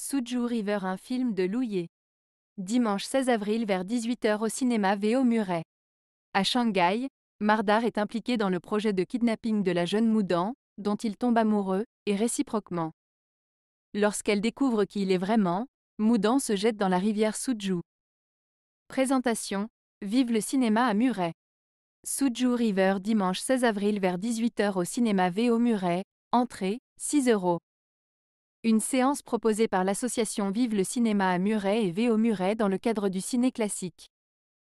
Suju River, un film de Louillet. Dimanche 16 avril vers 18h au cinéma Véo Muret. À Shanghai, Mardar est impliqué dans le projet de kidnapping de la jeune Moudan, dont il tombe amoureux, et réciproquement. Lorsqu'elle découvre qui il est vraiment, Moudan se jette dans la rivière Suju. Présentation Vive le cinéma à Muret. Suju River dimanche 16 avril vers 18h au cinéma Véo Muret, entrée 6 euros. Une séance proposée par l'association Vive le Cinéma à Muret et VO Muret dans le cadre du Ciné Classique.